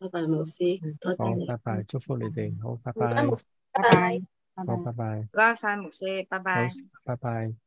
Bye bye mục sư. Ừ. Thôi bye bye. Chúc phúc lễ tình. Bye bye. Bye bye. Bye bye. Bye c, Bye bye. Bye bye.